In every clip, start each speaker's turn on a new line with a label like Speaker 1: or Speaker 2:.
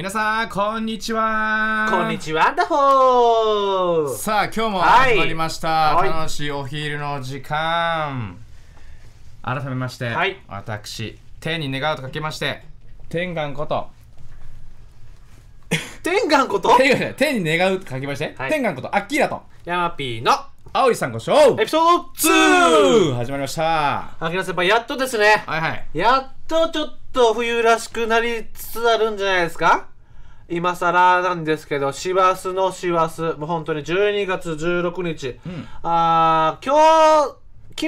Speaker 1: 皆さんこんにちはこんにちはさあ今日も始まりました、はい、楽しいお昼の時間改めまして、はい、私天に願うとかけまして天眼こと天眼こと天に願うとかけまして、はい、天眼ことアッキーナと
Speaker 2: ヤマピーの
Speaker 1: あおりさんごしょうエピソード 2! 始
Speaker 2: まりましたあきら先輩やっとですねはいはいやっとちょっと冬らしくなりつつあるんじゃないですか今更なんですけど師走の師走もう本当に12月16日、うん、あ今日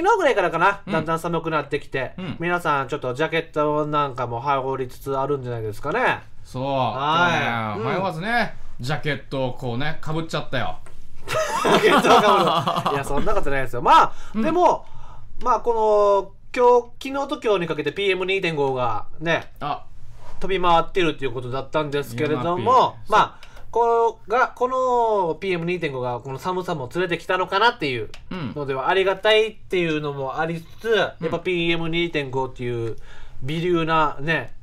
Speaker 2: 昨日ぐらいからかな、うん、だんだん寒くなってきて、うん、皆さんちょっとジャケットなんかも羽織りつつあるんじゃないですかねそうはい、迷わずね、ジャケットをこうねかぶっちゃったよ いやそんなことないですよまあでも、まあこの今日昨日と今日にかけて PM2.5 がね飛び回ってるっていうことだったんですけれどもまあこがこの PM2.5 がこの寒さも連れてきたのかなっていうのではありがたいっていうのもありつつ、うん、やっぱ PM2.5 っていう微粒なね、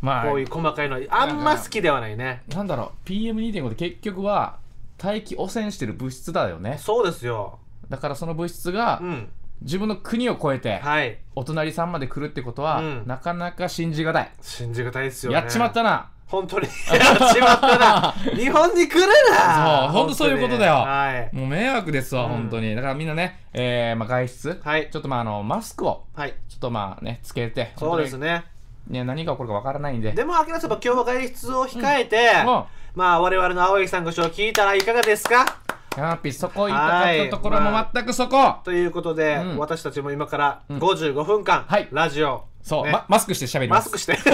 Speaker 2: まあ、こういう細かいのあんま好きではないね。
Speaker 1: なんだろう PM2.5 って結局は大気汚染してる物質だよねそうですよだからその物質が、うん自分の国を越えて、はい、お隣さんまで来るってことは、うん、なかなか信じがたい信じがたいですよ、ね、やっちまったな本当に やっちまったな 日本に来るなそう本当そういうことだよ、はい、もう迷惑ですわ、うん、本当にだからみんなね、えーまあ、外出、はい、ちょっとまああのマスクを、はい、ちょっとまあねつけてそうですねね、何が起こるかわからないんで。
Speaker 2: でも、明らかに今日は外出を控えて、うん、まあ、我々の青柳さんご賞聞いたらいかがですかキャーそこ行きたかったところも全くそこ、まあ、ということで、うん、私たちも今から55分間、うんはい、ラジオ、そう、ね、ま、マスクして喋りますマスクして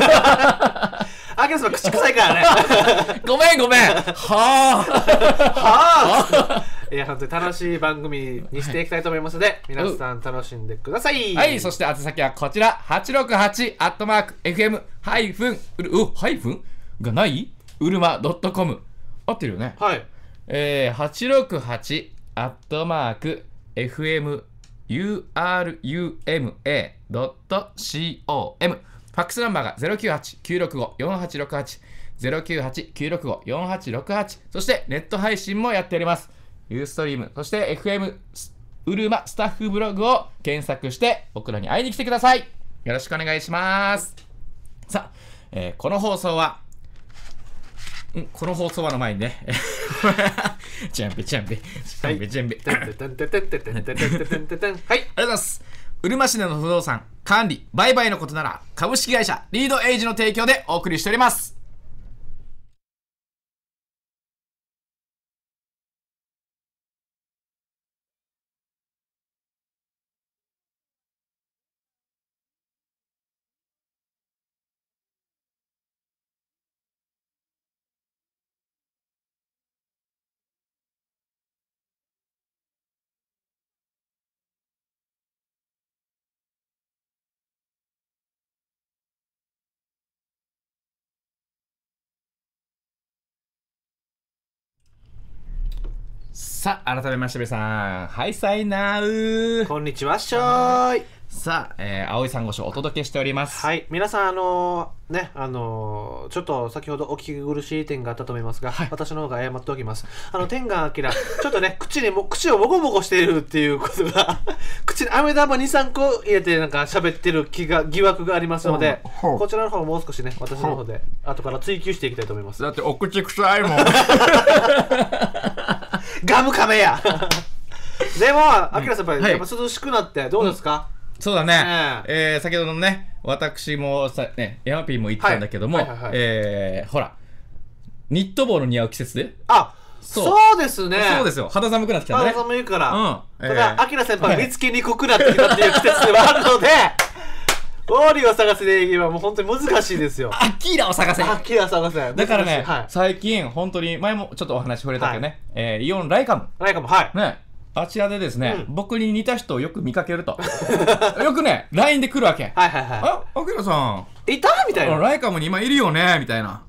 Speaker 2: あきらさ口臭いからね ごめんごめんはあはあいや本当に楽しい番組にしていきたいと思いますので、はい、皆さん楽しんでくださいはい
Speaker 1: そして宛先はこちら868アットマーク FM ハイフンうるうハイフンがないうるま .com 合ってるよねはいえー、868アットマーク FM uruma.com ファックスナンバーが098-965-4868、098-965-4868、そしてネット配信もやっております。ユーストリーム、そして FM うるまスタッフブログを検索して僕らに会いに来てください。よろしくお願いします。さあ、えー、この放送は、んこの放送はの前にね、チャンピチャンピ、チャンピチャンピ。はい、ありがとうございます。うるま市での不動産管理売買のことなら株式会社リードエイジの提供でお送りしておりますさあ改めまして皆さんはいさいなうこんにちはしょ
Speaker 2: ーいさあ、えー、青いんご礁お届けしておりますはい皆さんあのー、ねあのー、ちょっと先ほどお聞き苦しい点があったと思いますが、はい、私の方が謝っておきますあの天眼明 ちょっとね口にも口をもこもこしているっていうことが 口に飴玉23個入れてなんか喋ってる気が疑惑がありますので、こちらの方もう少しね私の方で後から追求していきたいと思いますだってお口臭いもん ガムカメや でも、アキラさん、やっぱ涼しくなって、
Speaker 1: どうですか、うん、そうだね、ええー、先ほどのね、私もさ、ね、ヤマピーも言ってたんだけども、はえほら、ニット帽の似合う季節で。
Speaker 2: あそうですね。そうですよ。肌寒くなってきたね。肌寒いから。うん。ただ、アキラ先輩、見つけにくくなってきたっていう季節ではあるので、オーリーを探せで言えばもう本当に難しいですよ。アキラを探せアキラ探せ。
Speaker 1: だからね、はい、最近本当に前もちょっとお話触れたけどね、はい、えー、イオンライカム。ライカム、はい。ね。あちらでですね、うん、僕に似た人をよく見かけると。よくね、LINE で来るわけ。はいはいはい。あ、アキラさん。いたみたいな。ライカムに今いるよねみたいな。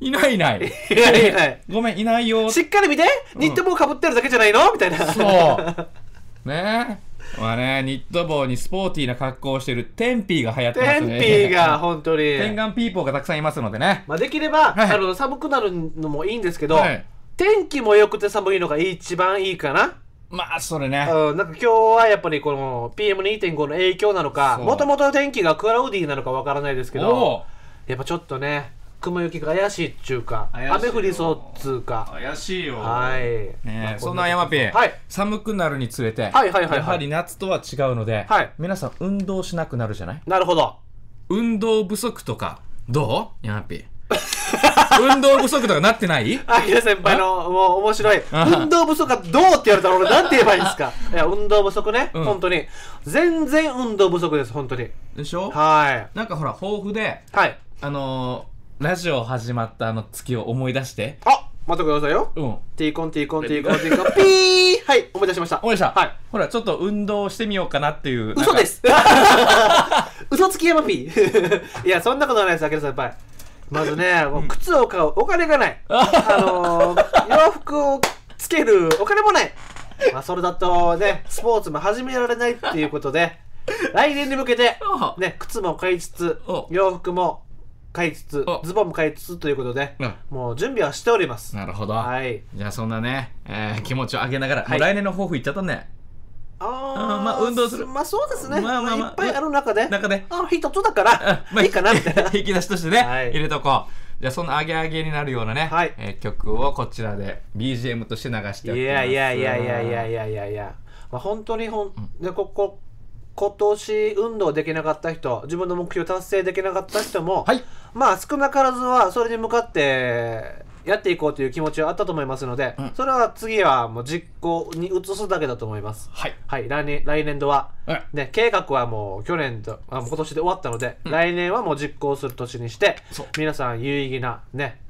Speaker 1: いないいない。いないいない。ごめん、いないよ。しっかり見て、
Speaker 2: ニット帽かぶってるだけじゃないのみたいな。そう。
Speaker 1: ねえ。まあね、ニット帽にスポーティーな格好をしてるテンピーが流行ってますね。テンピーが本当に。天
Speaker 2: 眼ピーポーがた
Speaker 1: くさんいますのでね。
Speaker 2: まあできれば、はい、あの寒くなるのもいいんですけど、はい、天気も良くて寒いのが一番いいかな。まあそれね、うん、なんか今日はやっぱりこの PM2.5 の影響なのかもともと天気がクラウディーなのかわからないですけどやっぱちょっとね雲行きが怪しいっちゅうか雨降りそうっつうか怪しいよはい、
Speaker 1: ね、そんな山ピ、寒くなるにつれて、やはり夏とは違うので、皆さん運動しなくなるじゃないなるほど運動不足とかどう山ピ 運動不足とかなってないあいや先輩
Speaker 2: のもう面白い運動不足がどうって言われたら俺なんて言えばいいんですか いや運動不足ね、ん、本当に全然運動不足です本当にでしょはいなんかほら豊富ではいあの
Speaker 1: ーラジオ始まったあの月を思い出してあ待ってくださいよ。うんティーコン、ティ
Speaker 2: ーコン、ティーコン、ティーコン、ピーはい、思い出しました。思い出した、はい。
Speaker 1: ほらちょっと運動してみようかなってい
Speaker 2: う嘘です 嘘つき山ピー いや、そんなことはないです、あける先輩。まずね、もう靴を買うお金がない。あの洋服をつけるお金もない。まあ、それだとね、スポーツも始められないっていうことで、来年に向けて、ね、靴も買いつつ洋服も買いつつズボンも買いつつということで、うん、もう準備はしておりますなるほど、はい、
Speaker 1: じゃあそんなね、えー、気持ちを上げながら、はい、来年の抱負いっちゃったね
Speaker 2: ああまあ運動するまあそうですねまあまあ、まあ、いっぱいある中で中であ一つだか
Speaker 1: ら、まあ、いいかなみたいな 引き出しとしてね、はい、入れとこうじゃあそのアゲアゲになるようなね、はい、えー、曲をこちらで BGM として流してやってますいやいやいやいやいやいや
Speaker 2: いやいや、まあ、本当にほん、うん、でここ今年運動できなかった人自分の目標達成できなかった人も、はい、まあ少なからずはそれに向かってやっていこうという気持ちはあったと思いますので、うん、それは次はもう実行に移すだけだと思います。はい。はい、来年、来年度は、うん、ね、計画はもう去年と、あ今年で終わったので、うん、来年はもう実行する年にして、皆さん有意義なね、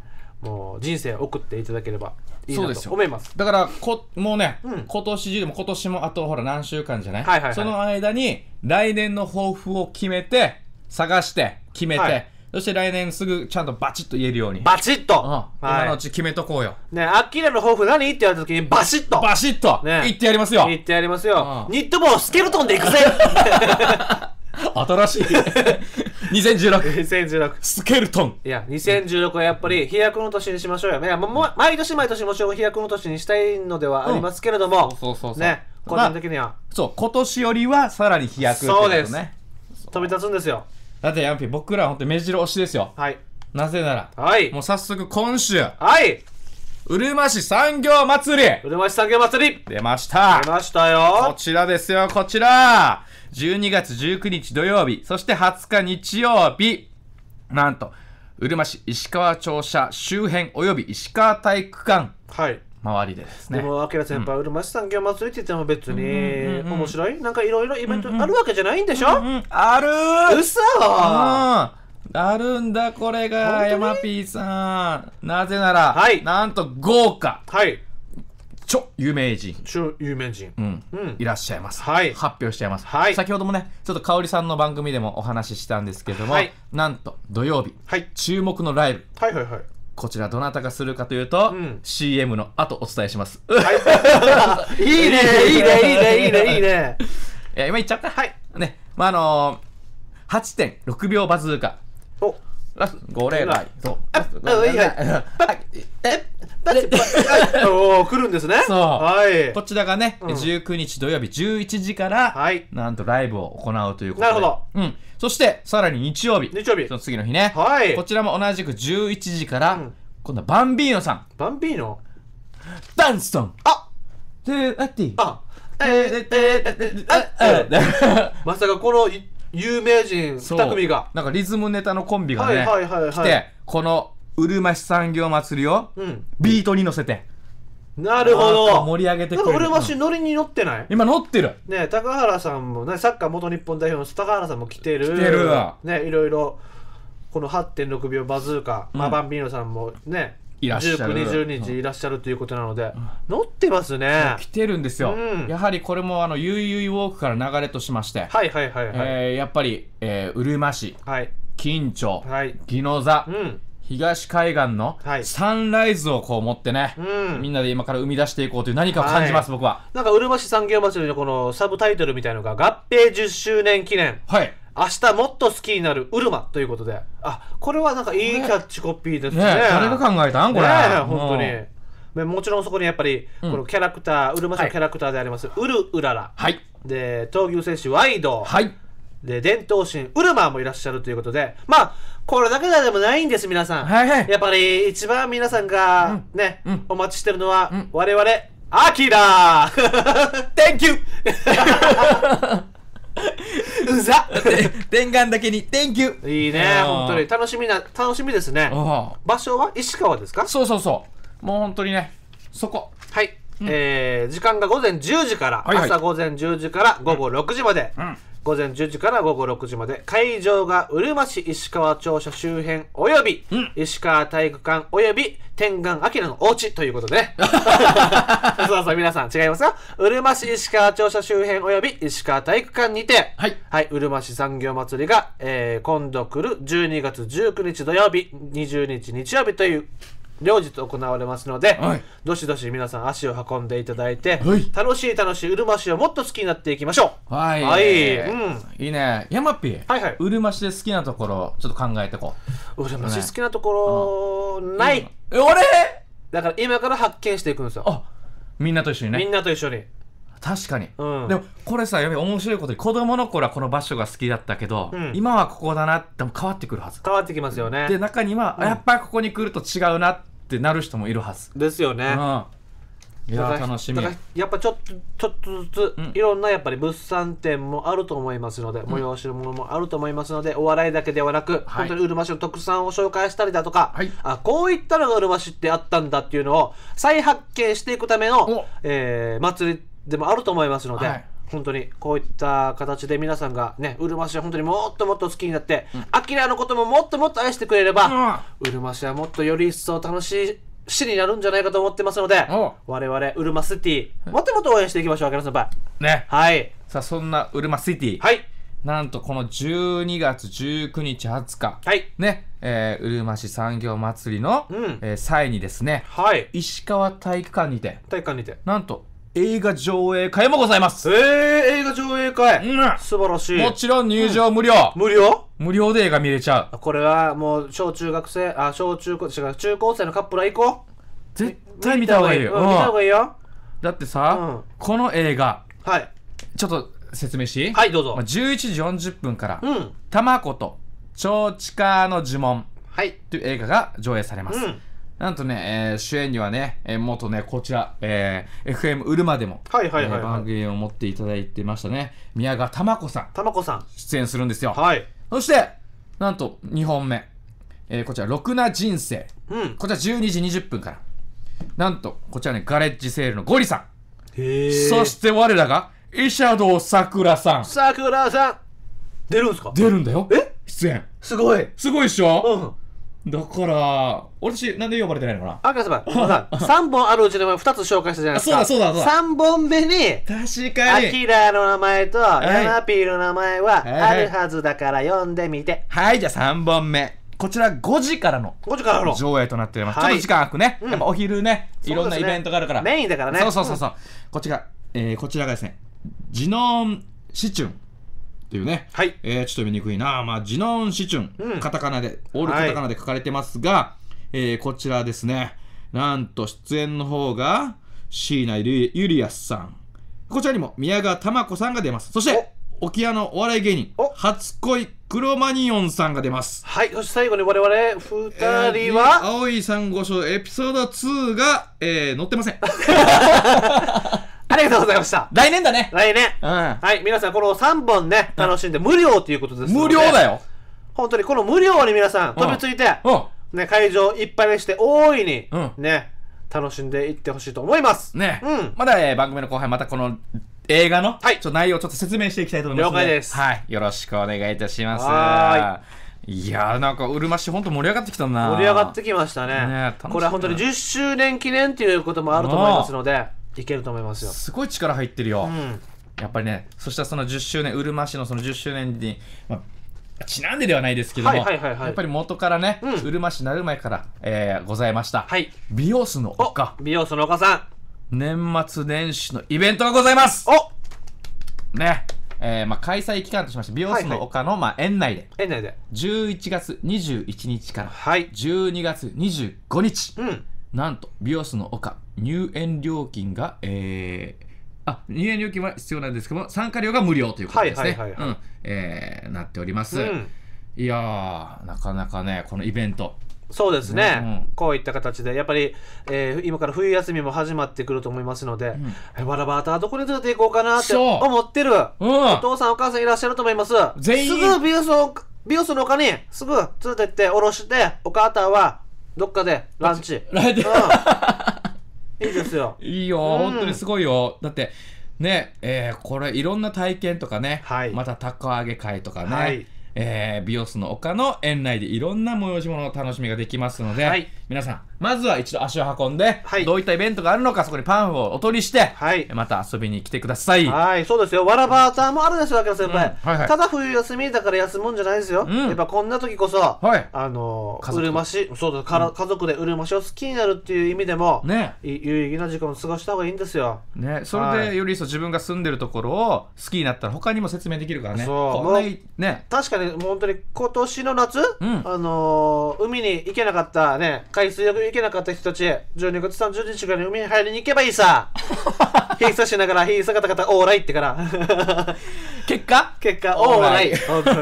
Speaker 2: もう人生を送っていただければいいなと思います
Speaker 1: だからこもうね、うん、今年中でも今年もあとほら何週間じゃないはいはいはい、その間に来年の抱負を決めて探して決めて、はいそして来年す
Speaker 2: ぐちゃんとバチッと言えるように。バチッと、うんはい、今のう
Speaker 1: ち決めとこうよ。
Speaker 2: ねアッキーの抱負何って言われた時にバシッとバシッと、ね、言ってやりますよ言ってやりますよ、うん、ニット帽スケルトンでいくぜ 新しい2016。スケルトン。いや、2016はやっぱり飛躍の年にしましょうよね。ま毎年毎年もちろん飛躍の年にしたいのではありますけれども、うん、そ
Speaker 1: うそうそうね、個人的には、まあ、そう、今年よりはさらに飛躍、ね、そうです。
Speaker 2: 飛び立つんですよ。
Speaker 1: だってンピー僕ら本当に目白押しですよ。はい。なぜなら、はい。もう早速今週。はい。うるま市産業祭りうるま市産業祭り出ました出ましたよこちらですよ、こちら12月19日土曜日、そして20日日曜日、なんと、うるま市石川庁舎周辺および石川体育館。はい周りでで
Speaker 2: すね。でも、あきら先輩、うるま市産業祭りって言っても別に、面白いなんかいろいろイベントあるわけじゃないんでしょ、うあるー嘘ん。あるんだこれ
Speaker 1: が山 P さんなぜなら、はい、なんと豪華、はい、超有名人超有名人、うんうん、いらっしゃいます、はい、発表しちゃいます、はい、先ほどもねちょっと香織さんの番組でもお話ししたんですけども、はい、なんと土曜日、はい、注目のライブ、はいはいはい、こちらどなたがするかというと、うん、CM の後お伝えします、
Speaker 2: はい、いいねいいねいいねいいねいいね
Speaker 1: いや今言っちゃったはいねまああのー8.6秒バズーカラス5来。そう。あ、はいはい。え、おお、来るんですね。そう。はい。こちらがね、19日土曜日11時から、はい。なんとライブを行うということで。なるほど。うん。そして、さらに日曜日。日曜日。その次の日ね。はい。こちらも同じく11時から、今度はバンビーノさん。バンビーノダンストンあ
Speaker 2: で、あっていいあまさかこの有名人2組
Speaker 1: がなんかリズムネタのコンビがね、はいはい
Speaker 2: はいはい、来て
Speaker 1: このうるま市産業祭りを、うん、ビートに乗せて、なるほど盛り上げてくれるうるま市
Speaker 2: 乗りに乗ってない今乗ってるね高原さんもねサッカー元日本代表の高原さんも来てる来てるねいろいろこの8.6秒バズーカ、うん、まあ、バンビーノさんもね
Speaker 1: いらっしゃる19日、20
Speaker 2: 日いらっしゃるということなので、乗ってますね来
Speaker 1: てるんですよ、うん、やはりこれもあのゆいゆいウォークから流れとしまして
Speaker 2: はいはいはいはい、え
Speaker 1: ー、やっぱり、えー、うるま市、はい、金町、はい、宜野座、うん東海岸のサンライズをこう持ってね、はい、みんなで今から生み出していこうという何かを感じます、はい、僕は
Speaker 2: なんかうるま市産業祭りのこのサブタイトルみたいのが合併10周年記念はい明日もっと好きになるウルマということであこれはなんかいいキャッチコピーですねね誰が考えたんこれ、ね、本当に、うもちろんそこにやっぱり、このキャラクター、うん、ウルマのキャラクターであります、はい、ウルウララ、はい、で闘牛戦士ワイド、はい、で伝統神ウルマもいらっしゃるということでまあこれだけでもないんです皆さん、はいはい、やっぱり一番皆さんがね、うん、お待ちしてるのは、うん、我々アキラー Thank you! うざ天眼だけに Thank you いいね本当に楽しみな楽しみですね場所は石川ですかそうそうそ
Speaker 1: うもう本当にねそこ
Speaker 2: はいうん、えー、時間が午前10時から、はいはい、朝午前10時から午後6時まで、うん、午前10時から午後6時まで会場がうるま市石川庁舎周辺および、うん、石川体育館および天眼明のお家ということで、ね、そうそう皆さん違いますようるま市石川庁舎周辺および石川体育館にて、はい、はい、うるま市産業祭りが、えー、今度来る12月19日土曜日20日日曜日という両日行われますので、はい、どしどし皆さん足を運んでいただいて、はい、楽しい楽しいうるま市をもっと好きになっていきましょうはい、はいう
Speaker 1: ん、いいね山っぴ、はいはい、うるま市で好きなところちょっと考えてこううるま市好
Speaker 2: きなところ、ない、うん、俺だから今から発見していくんですよあ
Speaker 1: みんなと一緒にねみん
Speaker 2: なと一緒に確かに、うん、でも
Speaker 1: これさやべ面白いことに子供の頃はこの場所が好きだったけど、うん、今はここだなって変わってくるはず
Speaker 2: 変わってきますよねで
Speaker 1: 中には、うん、やっぱりここに来ると違うなってってなる人もいるはずですよね、うん、いや楽しみ
Speaker 2: やっぱちょっとちょっとずつ、うん、いろんなやっぱり物産展もあると思いますので、うん、催しのものもあると思いますのでお笑いだけではなく、はい、本当にうるま市の特産を紹介したりだとか、はい、あこういったのがうるま市ってあったんだっていうのを再発見していくための、えー、祭りでもあると思いますので、はい本当にこういった形で皆さんがねうるま市は本当にもっともっと好きになってあきらのことももっともっと愛してくれれば、うるま市はもっとより一層楽しい市になるんじゃないかと思ってますので我々うるまシティもっともっと応援していきましょうア先輩
Speaker 1: ねはいさあそんなうるまシティはいなんとこの12月19日20日、はいねえー、うるま市産業祭りの、うんえー、際にですね、はい、石川体育館にて体育館にてなんと映画上映会もございます。えー、映画上映会、うん、素晴
Speaker 2: らしい。もちろん入場無料、うん、無料無料で映画見れちゃう。これはもう小中学生、あ、小中高、違う、中高生のカップルは行こう。絶対見た方がいいよ。見た方がいいよ。
Speaker 1: だってさ、うん、この映画、はい。ちょっと説明しはい、どうぞ。11時40分から、うん。たまこと、ちょうちかの呪文、はい。という映画が上映されます。うんなんとね、えー、主演にはね、えー、元ね、こちら、えー、FM うるまでも、はいはいはい、はいえー、番組を持っていただいてましたね、宮川玉子さん。玉子さん。出演するんですよ。はい。そして、なんと2本目、えー、こちら、ろくな人生。うん。こちら12時20分から。なんと、こちらね、ガレッジセールのゴリさん。へえ。そして我らが、イシャドウさくらさん。さ
Speaker 2: くらさん。出るんですか出るんだよ。え出演。すごい。すごいっしょうん。だから、私、なんで呼ばれてないのかな赤様、さん、3 本あるうちの2つ紹介したじゃないですか。そうだ、そうだ、そうだ。3本目に、確かに。アキラの名前と、ヤマピーの名前は、あるはずだから読んでみて。はい、じゃあ
Speaker 1: 3本目。こちら5時からの上映となっております。ちょっと時間空くね。やっぱお昼ね、いろんなイベントがあるから。メ
Speaker 2: インだからね。そうそうそう。そ
Speaker 1: うこちら、えこちらがですね、ジノンシチュン。ていうね、はいえー、ちょっと読みにくいな、まあ、ジノンシチュン、うん、カタカナで、オールカタカナで書かれてますが、はい、えー、こちらですね、なんと出演の方が、椎名ゆりやすさん、こちらにも宮川珠子さんが出ます。そして沖縄のお笑い芸人初恋クロマニオンさんが出ます
Speaker 2: はいそして最後に我々2人は、えー、青い珊瑚礁エピソード2が、えー、載ってません ありがとうございました。来年だね。来年。うん。はい、皆さんこの3本ね、楽しんで、無料ということです無料だよ。本当にこの無料に皆さん飛びついて、ね、会場いっぱいにして大いに、ね、楽しんでいってほしいと思います。
Speaker 1: ね。うん。まだ、えー、番組の後半またこの映画の、はい、ちょ内容ちょっと説明していきたいと思います。了解です。はい。よろしくお願いいたします。はい。いやなんかうるま市本当盛り上がってきたな盛り上がっ
Speaker 2: てきましたね、ね、これは本当に10周年記念っていうこともあると思いますのでいけると思いますよす
Speaker 1: ごい力入ってるよ、うん、やっぱりねそしたらその10周年うるま市のその10周年に、まあ、ちなんでではないですけども、やっぱり元からね、うるま市なる前から、えー、ございました、はい、美容師の丘美容師の丘さん年末年始のイベントがございますおねえーまあ、開催期間としまして美容室の丘の、まあ、園内で園内で11月21日から12月25日、うん、なんと美容室の丘入園料金が、えー、あ入園料金は必要なんですけども参加料が無料ということですねなっております、うん、いやなかなかねこのイベント
Speaker 2: そうですね、うん、こういった形でやっぱり、えー、今から冬休みも始まってくると思いますので、うん、わらバーどこに連れて行こうかなって思ってる、うん、お父さんお母さんいらっしゃると思います全員すぐ美容室美容室の丘にすぐ連れてっておろしてお母さんはどっかでランチ。ランチ。うんいいですよ。
Speaker 1: いいよ、うん、本当にすごいよ。だって、ね、えー、これいろんな体験とかね、はい、また高コ揚げ会とかね、はいえー、美容室の丘の園内でいろんな催し物の楽しみができますので、はい、皆さんまずは一度足を運んで、はい、どういったイベントがあるのかそこにパンフを
Speaker 2: お取りして、はい、また遊びに来てくださいはいそうですよわらばーもあるですよ先輩、うんはいはい、ただ冬休みだから休むんじゃないですよ、うん、やっぱこんな時こそ、はい、あのうるましそうだから、うん、家族でうるましを好きになるっていう意味でも、ね、有意義な時間を過ごした方がいいんですよ、ね、それで
Speaker 1: より一層自分が住んでるところを好きになったら他にも説明できるからねそう
Speaker 2: ね確かにね、もう本当に今年の夏、うん、あのー、海に行けなかったね、海水浴行けなかった人たち、12月30日からに海に入りに行けばいいさ。ひ さしながら、ひさかたかた、オーライってから。結果結果、オーライ。本当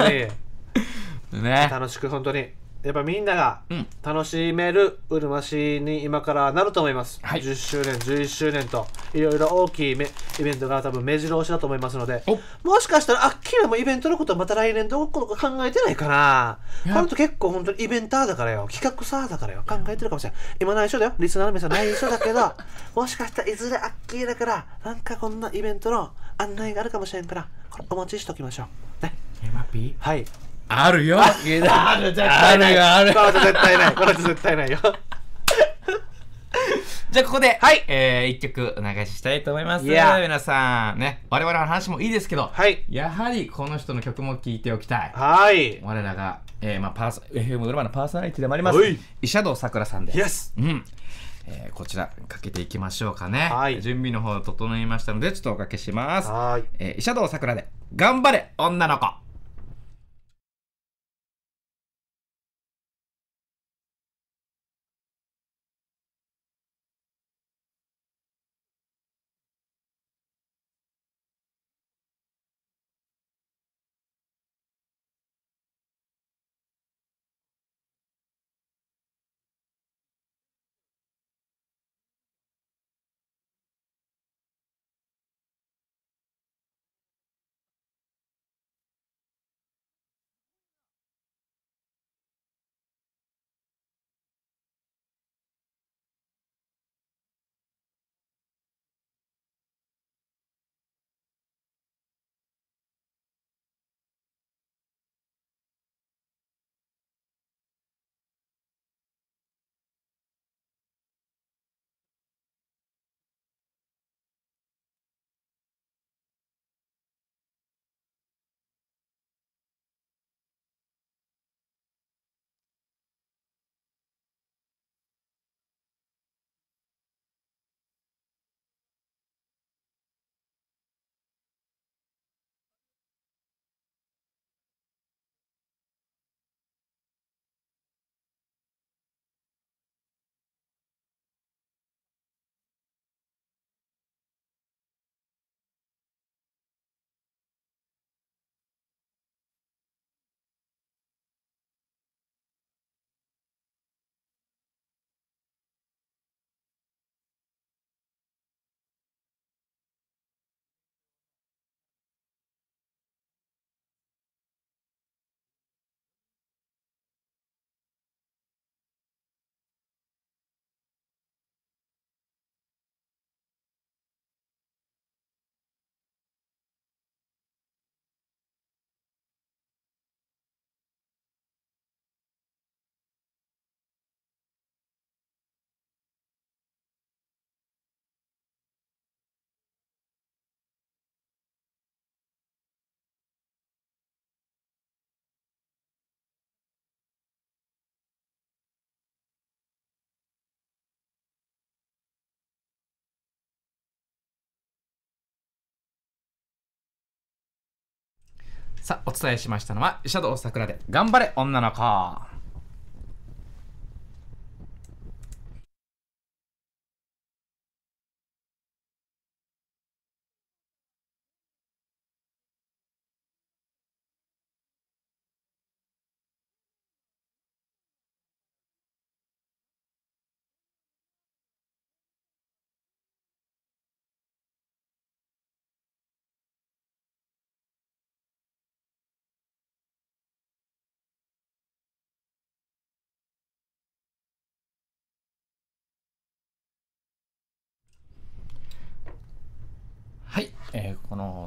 Speaker 2: に。ね。楽しく、本当に。やっぱみんなが楽しめるうるま市に今からなると思います、はい、10周年11周年といろいろ大きいイベントが多分目白押しだと思いますのでもしかしたらあっきらもイベントのことまた来年どこか考えてないかなこの人結構本当にイベンターだからよ企画サーだからよ考えてるかもしれない今内緒だよリスナーの皆さん内緒だけど もしかしたらいずれあっきらからなんかこんなイベントの案内があるかもしれんからお待ちしておきましょうね
Speaker 1: えマピーはいあるよ。ある、ある絶対あるよ、ある。この人絶対ない。この人絶対ないよ。じゃあここで、はい、えー、一曲お流ししたいと思います。皆さん、ね、我々の話もいいですけど、はい、やはりこの人の曲も聴いておきたい。はい。我らが、えー、まあ、パーソ、FM ドラマのパーソナリティでもあります、イシャドウさくらさんです。Yes! うん。えー、こちらかけていきましょうかね、はい、準備の方整いましたのでちょっとおかけしますはい、えー、イシャドウさくらで「頑張れ女の子」さあ、お伝えしましたのは、シャドウ桜で、頑張れ女の子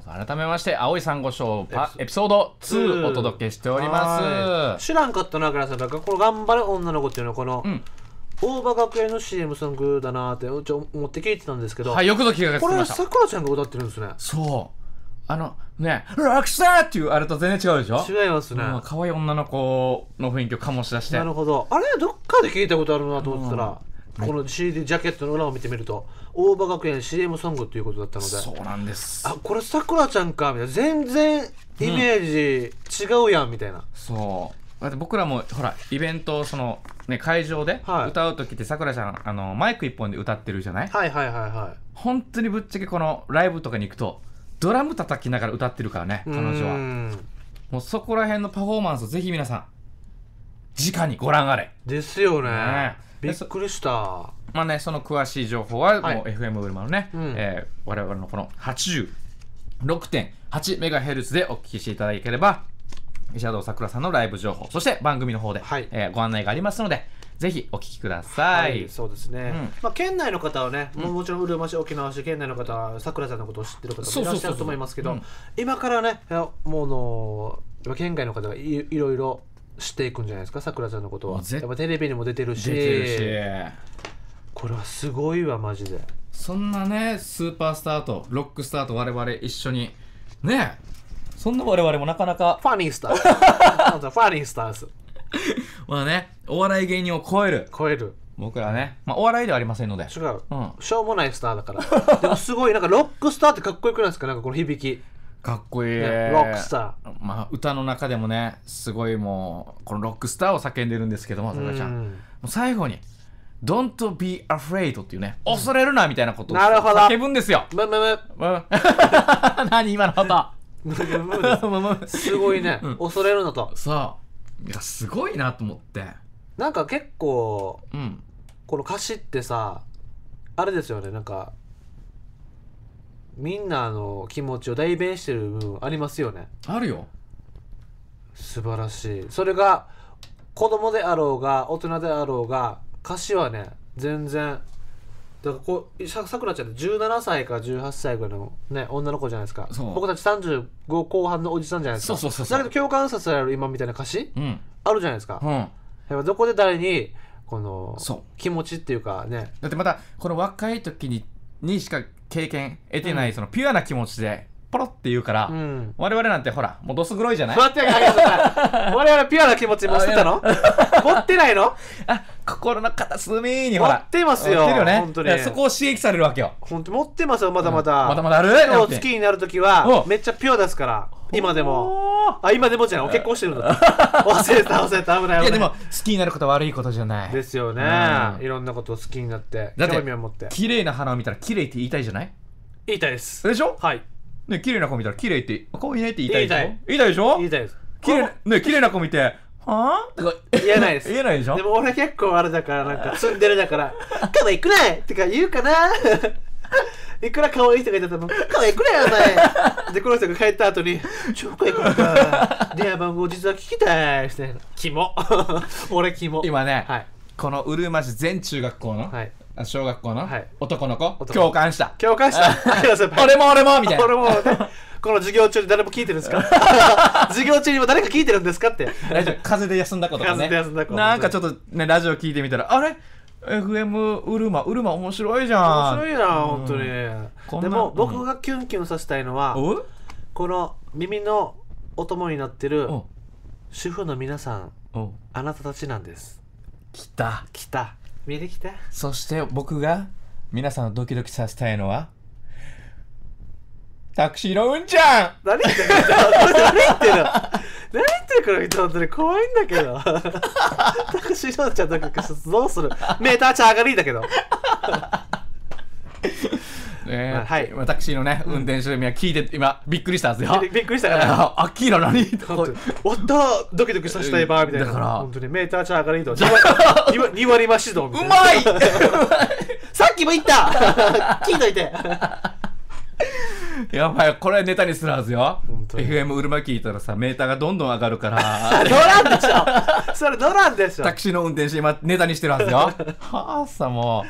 Speaker 1: 改めまして青い珊瑚礁パエピソード
Speaker 2: 2お届けしております知らんかったならさんだからこの「頑張れ女の子」っていうのはこの、うん大場学園の CM ソングだなってちょ思って聞いてたんですけど、はい、よくぞ聞かこれはさくらちゃんが歌ってるんですねそうあの
Speaker 1: ね「ロックスー!」っていうあれと全然違うでしょ違いますね、うん、可愛い女の子の雰囲気を醸し出してなる
Speaker 2: ほどあれどっかで聞いたことあるなと思ってたら、うんはい、この CD ジャケットの裏を見てみると大場学園 CM ソングということだったのでそうなんですあこれさくらちゃんかみたいな全然イメージ違うやん、みたいな、
Speaker 1: そうだって僕らもほらイベントその、ね、会場で歌う時ってさくらちゃんあのマイク一本で歌ってるじゃないはいは
Speaker 2: いはいはい本当
Speaker 1: にぶっちゃけこのライブとかに行くとドラム叩きながら歌ってるからね彼女はもうそこら辺のパフォーマンスをぜひ皆さん直にご覧あれ
Speaker 2: ですよねねびっくりした
Speaker 1: まあねその詳しい情報はもう FM ウルマのね、うんえー、我々のこの86.8メガヘルツでお聞きしていただければ石田さくらさんのライブ情報そして番組の方で、はい、えー、ご案内がありますのでぜひお聞きください、はい、そうですね、うん、
Speaker 2: まあ、県内の方はね、うもちろんうるま市沖縄市県内の方はさくらさんのことを知ってる方もいらっしゃると思いますけど今からねもうの県外の方がいろいろしていくんじゃないですかさくらちゃんのことはやっぱテレビにも出てるしこれはすごいわマジでそんなねス
Speaker 1: ーパースターとロックスターと我々一緒にねそんな我々もなかな
Speaker 2: かファニースター ファニースターズ
Speaker 1: まあねお笑い芸人を超
Speaker 2: える超える僕らね、まあ、お笑いではありませんので違う、うん、しょうもないスターだからでもすごいなんかロックスターってかっこよくないですかなんかこの響き
Speaker 1: かっこいい、ね、ロックスター、まあ、歌の中でもねすごいもうこのロックスターを叫んでるんですけどもさかちゃん、もう最後に「Don't be afraid」っていうね恐れるなみたいなことを叫ぶんで
Speaker 2: すよ、何今の音 すごいね、うん、恐れるのとそういやすごいなと思ってなんか結構、うん、この歌詞ってさあれですよねなんかみんなの気持ちを代弁してる部分ありますよねあるよ素晴らしいそれが子供であろうが大人であろうが歌詞はね全然だからこうさくらちゃんって17歳か18歳ぐらいの、ね、女の子じゃないですか僕たち35後半のおじさんじゃないですかそうそうそうだけど共感させられる今みたいな歌詞、うん、あるじゃないですか、うん、やっぱどこで誰にこの気持ちっていうかねだってまたこの若い時ににしか
Speaker 1: 経験、得てない、そのピュアな気持ちでポロって言うから、うん、我々なんてほら、もうどす黒いじ
Speaker 2: ゃない待ってあげてくだ我々ピュアな気持ち持ってたの持ってないのあ、心の片隅にほら。持ってますよ。持ってるよね。本当に。そこを刺激されるわけよ。本当持ってますよ、まだまだ。うん、まだまだある好きになるときは、めっちゃピュアですから。今でも。あ、今でもじゃない。結婚してるんだ。忘れた、忘れた、危ない。いや、でも、好
Speaker 1: きになることは悪いことじゃない。ですよね。い
Speaker 2: ろんなことを好きになって、だって興味を持って。綺
Speaker 1: 麗な花を見たら綺麗って言いたいじゃない言いたいです。でしょはい。ね綺麗な子見たら綺麗って可愛いねって言いたいでしょ言いたいでしょ言
Speaker 2: いたいです綺麗ね綺麗な子見てはあとか言えないです。言えないでしょでも俺結構あれだから、なんか、ツンデレだから、ただいくないってか言うかな いくら可愛い人がいたと思う。かわいくらやばい。で、この人が帰った後に、ちょっと行くのか。電話番号実は聞きたい。して、いな。キモ。俺キモ。今ね、はい、
Speaker 1: このうるま市全中学校の、はい、あ小学校の、男の子共感した共感した俺も俺もみたいな俺も、
Speaker 2: この授業中に誰も聞いてるんですか 授
Speaker 1: 業中にも誰か聞いてるんですかって風邪で休んだことかねなんかちょっとねラジオ聞いてみ
Speaker 2: たらあれ FM ウルマウルマ面白いじゃん面白いな、うん、本当にでも、僕がキュンキュンさせたいのはこの耳のお供になってる主婦の皆さんあなたたちなんです来た来た見てきた
Speaker 1: そして僕が皆さんをドキドキさせたいのは
Speaker 2: タクシーのうんちゃん何言ってるの何言ってるの何言ってるこら見本当に怖いんだけどタクシーのうんちゃんとかどうするメーターちゃん上がりだけど
Speaker 1: ねはい、私のね、運転手は聞いて、今、びっくりしたんですよ。び
Speaker 2: っくりしたから、
Speaker 1: あっきーら何
Speaker 2: とおっと、ドキドキさせたいーみたいな。だから、本当にメーターゃん上がいと、2 割増しどうまい さっきも言った 聞いといて
Speaker 1: やばい、これネタにするはずよ。FM うるま聞いたらさ、メーターがどんどん上がるから。乗
Speaker 2: らんでしょそれ乗らんでしょタ
Speaker 1: クシーの運転手今ネタにしてるはずよ。はあさ、も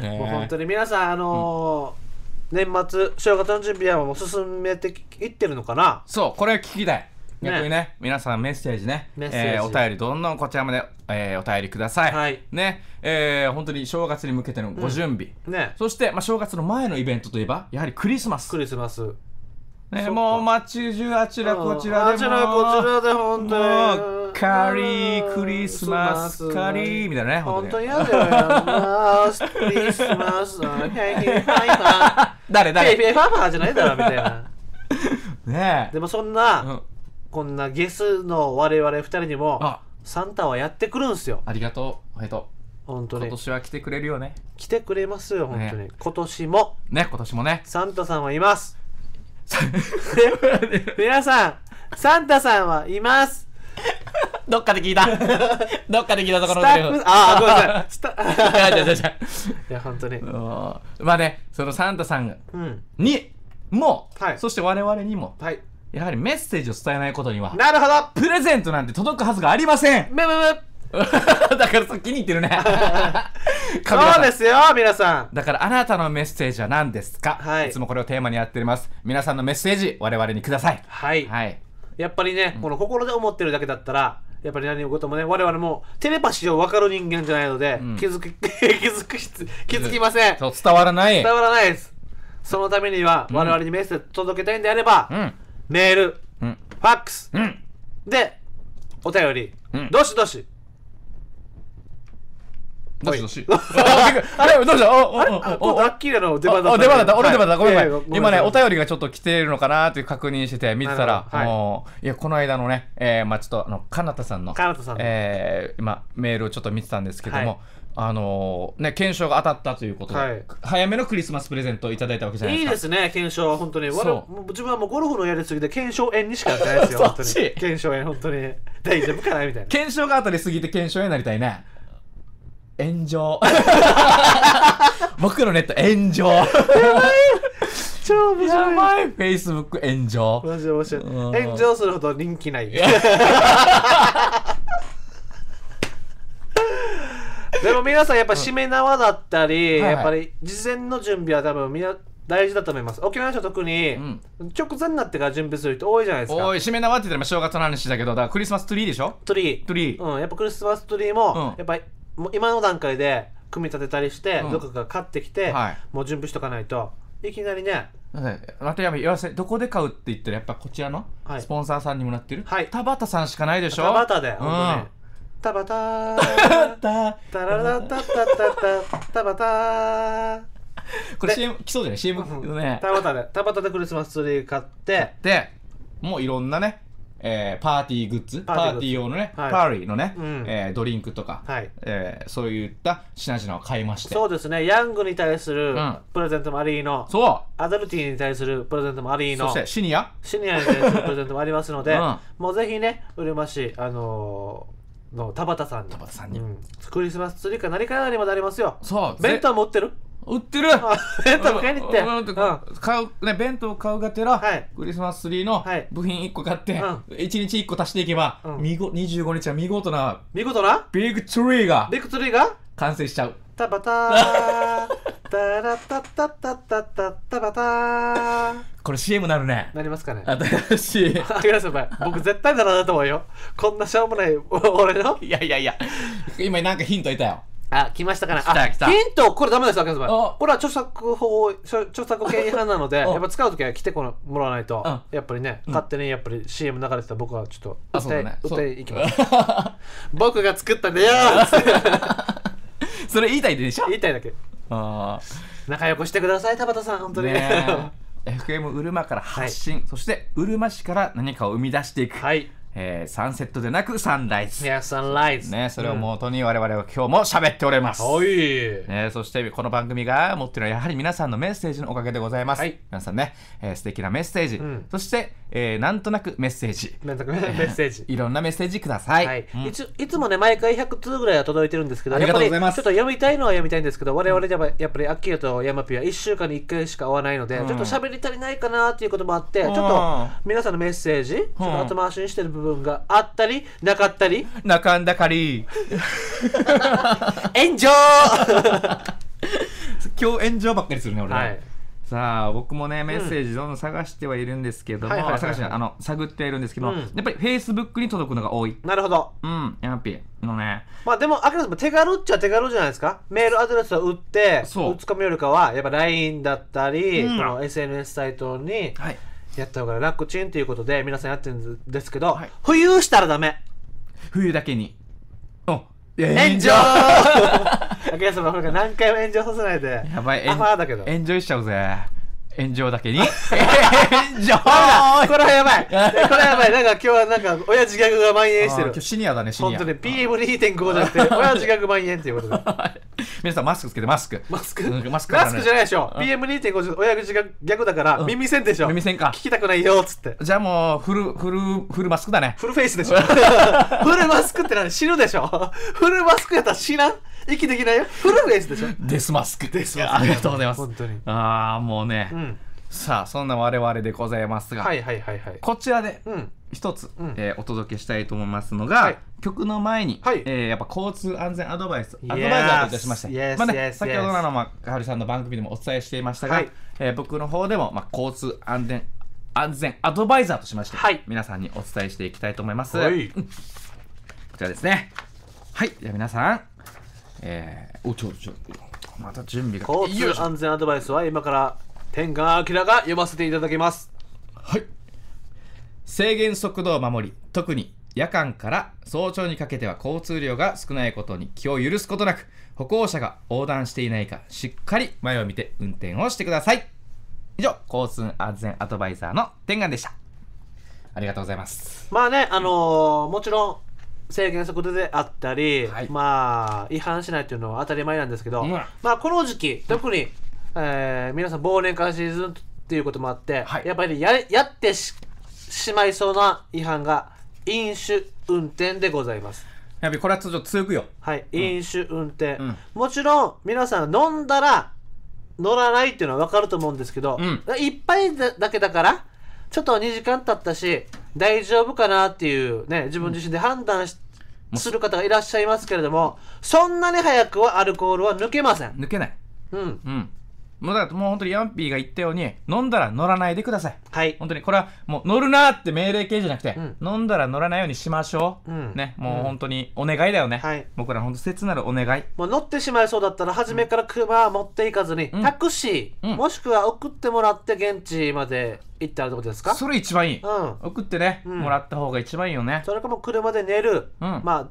Speaker 1: う。もう本当
Speaker 2: に皆さん、あのーうん年末正月の準備はもう進めていってるのかなそう
Speaker 1: これ聞きたい逆にね、ね、皆さんメッセージねメえー、お便りどんどんこちらまで、えー、お便りください、はい、ねえー、本当に正月に向けてのご準備、うん、ね、そして、まあ、正月の前のイベントといえばやはりクリスマスクリスマスね、もう街中あちらこちらであちらこちらで本当カリークリスマスカリーみたいなね本
Speaker 2: 当に本当に嫌だよ クリスマスはいはいは
Speaker 1: い誰誰ペーーーじゃないだろみ
Speaker 2: たいなねえでもそんな、うんこんなゲスの我々二人にもサンタはやってくるんすよありがとうおめでと本当今年は来てくれるよね来てくれますよ本当に、ね今年もね今年もねサンタさんはいます皆さんサンタさんはいます どっかで聞いた。どっかで聞いたところで。ああ、ごめんなさい。スタッフ。いや、じゃ い
Speaker 1: や、本当に。まあね、そのサンタさんに、うも、はい、そして我々にも、はい、やはりメッセージを伝えないことには、なるほどプレゼントなんて届くはずがありませんブブブだからさ、気に入ってるね。そうですよ、皆さん。だからあなたのメッセージは何ですか、はい、いつもこれをテーマにやっております。皆さんのメッセージ、我々にください。はい。はいやっぱりね、うん、こ
Speaker 2: の心で思ってるだけだったら、やっぱり何事もね、我々もテレパシーを分かる人間じゃないので、うん、気づき、気づく、気づきません。伝わらない。伝わらないです。そのためには、我々にメッセージ届けたいんであれば、うん、メール、ファックス、で、お便り、どしどし、どしどし。あれ、どうしたの出番だった。出番だった。俺出番だった。ごめん今ね、お便り
Speaker 1: がちょっと来てるのかなという確認してて、見てたら、もう、いや、この間のね、えまあちょっと、あの、かなたさんの、かえ今、メールをちょっと見てたんですけども、あのね、検証が当たったということで、はい、早めのクリスマスプレゼントをいただいたわけじゃないですか。いいです
Speaker 2: ね、検証、本当に。自分はもうゴルフのやりすぎで、検証縁にしかないですよ、本当に。検証縁、本当に。大丈夫かなみたいな。
Speaker 1: 検証が当たりすぎて、検証縁になりたいね。炎上 僕のネット炎上超面白いやばい Facebook 炎上マジで面白い、炎上
Speaker 2: するほど人気ない でも皆さんやっぱしめ縄だったり、はいやっぱり事前の準備は多分みんな大事だと思います沖縄の人特に直前になってから準備する人多いじゃないですか、お
Speaker 1: いしめ縄って言ったら正月の
Speaker 2: 話だけどだからクリスマスツリーでしょトリートリーうん、やっぱクリスマスツリーも、やっぱりもう今の段階で組み立てたりして、うんどこかが買ってきて、はいもう準備しとかないといきなりね
Speaker 1: だってラテヤミ言わせどこで買うって言ったらやっぱこちらのはいスポンサーさんにもらってる、はい田畑さんしかないでしょ田畑で、本
Speaker 2: 当に田畑タ タララタタタタタバタこれで CM
Speaker 1: 来そうじゃない CM ね
Speaker 2: 田畑で田畑でクリスマスツリー買って
Speaker 1: でもういろんなねえー、パーティーグッズパーティー用のね、はい、パーリーのね、うん、えー、ドリンクとか、はい、えー、そういった品々を買いまして
Speaker 2: そうですねヤングに対するプレゼントもありの、うん、そうアダルティに対するプレゼントもありのそしてシニアシニアに対するプレゼントもありますので、うん、もうぜひねうるま市あのー、の田畑さんに田畑さんに、うん、クリスマスツリーか何かなにもなりますよそう弁当持ってる売ってる弁当買いに行って、うん、
Speaker 1: 買う、ね、弁当買うがてら、はい、クリスマスツリーの部品1個買って、はい、1日1個足していけば、うん、見ご25日は見事な見事なビッグツリーがビッグツリーが完成しちゃう
Speaker 2: タバター タラタタタタタタバターこれ
Speaker 1: CM なるねなりますかね
Speaker 2: 新しいあげなさい僕絶対だなと思うよこんなしょうもない俺のいやいやいや今なんかヒントいたよあ、来ましたかね。あ、ヒント、これダメです、あけこれは著作法、著作権違反なので、やっぱ使うときは来てもらわないと、やっぱりね、勝手にやっぱり CM 流れてた僕はちょっと歌、ね、っていきます。僕が作ったんだよそれ言いたいでしょ言いたいだけ。仲良くしてください、田畑さん、本当に。
Speaker 1: FM うるまから発信、そしてうるま市から何かを生み出していく。はいえー、サンセットでなくサンライズ。
Speaker 2: ね、サンライズ。ね、それをも
Speaker 1: とに我々は今日も喋っております。はい。ね、そしてこの番組が持っているのはやはり皆さんのメッセージのおかげでございます。はい、皆さんね、えー、素敵なメッセージ、うん、そして、えー、なんとなくメッセージ。
Speaker 2: なんとなくメッセージ。いろんなメッセージください。はい、うん、いついつもね、毎回100通ぐらいは届いてるんですけど、ありがとうございます。ちょっと読みたいのは読みたいんですけど、我々ではやっぱりアッキーとヤマピーは1週間に1回しか会わないので、うん、ちょっと喋り足りないかなっていうこともあって、ちょっと皆さんのメッセージ、ちょっと後回しにしてる部分分があったりなかったりなかんだかり
Speaker 1: 炎上今日炎上ばっかりするね俺、はいさあ僕もねメッセージどんどん探してはいるんですけども、探してあの探ってはいるんですけど、うん、やっぱりフェイスブックに届くのが多いなるほどうんヤマピのね
Speaker 2: まあでもあくまでも手軽っちゃ手軽じゃないですかメールアドレスを打ってそう打つかみよりかはやっぱ LINE だったり、うん、この SNS サイトに、はい、やった方が楽ちんということで皆さんやってるんですけど、はい冬したらダメ冬だけに。
Speaker 1: おい炎上や
Speaker 2: 秋山これから何回も炎上させないでばい、炎アファーだけど炎
Speaker 1: 上しちゃうぜ。炎上だけに
Speaker 2: 炎上これはやばい これはやばいなんか今日はなんか親父ギャグが蔓延してる今日シニアだねシニア本当ね PM2.5 じゃなくて 親父ギャグ蔓延っていうことで
Speaker 1: 皆さんマスクつけてマスクマスクマスク、ね、マスクじゃないでしょ
Speaker 2: PM2.5 じゃ親父がギ
Speaker 1: ャグだから耳栓でしょ、うん、耳栓か聞きたくないよっつってじゃあもうフルフルフルマスクだねフル
Speaker 2: フェイスでしょフルマスクって何死ぬでしょフルマスクやったら死なん息できないよフルフェイスでしょデスマスクデスマスク
Speaker 1: ありがとうございます本当にああもうね、うん、さあそんな我々でございますがはいはいはいはいこちらで、うん一つ、うん、えー、お届けしたいと思いますのが、はい、曲の前に、はい、えー、やっぱ交通安全アドバイス、アドバイザーといたしまして、yes, まあね、yes, 先ほどの、まあ、かはるさんの番組でもお伝えしていましたが、はい、えー、僕の方でも、まあ、交通安全安全アドバイザーとしまして、はい、皆さんにお伝えしていきたいと思います。はい、こちらですね。はい、じゃあ皆さんえー、おちょちょまた準備が交
Speaker 2: 通安全アドバイスは今から天眼明が読ませていただきますはい
Speaker 1: 制限速度を守り特に夜間から早朝にかけては交通量が少ないことに気を許すことなく歩行者が横断していないかしっかり前を見て運転をしてください以上交通安全アドバイザーの天眼でしたありがとうございます
Speaker 2: まあねあのー、もちろん制限速度であったり、はい、まあ違反しないというのは当たり前なんですけど、うん、まあこの時期特に、えー、皆さん忘年会シーズンっていうこともあって、はい、やっぱりややってしまいそうな違反が飲酒運転でございます。やっぱりこれはちょっと続くよ。はい、飲酒運転。うん、もちろん皆さん飲んだら乗らないっていうのは分かると思うんですけど、うん、いっぱいだけだからちょっと2時間経ったし大丈夫かなっていうね、自分自身で判断し、する方がいらっしゃいますけれども、そんなに早くはアルコールは抜けません。抜けな
Speaker 1: い。うん。うん。もうだもう本当にヤンピーが言ったように飲んだら乗らないでくださいはい本当にこれはもう乗るなって命令系じゃなくて、うん飲んだら乗らないようにしましょう、うんねもう本当にお願いだよね、はい僕ら本当切なるお願い
Speaker 2: もう乗ってしまいそうだったら初めから車は持っていかずに、うんタクシー、うんもしくは送ってもらって現地まで行ったあるってことですかそれ一番いい、うん送ってね、うんもらった方が一番いいよねそれかも車で寝る、うんまあ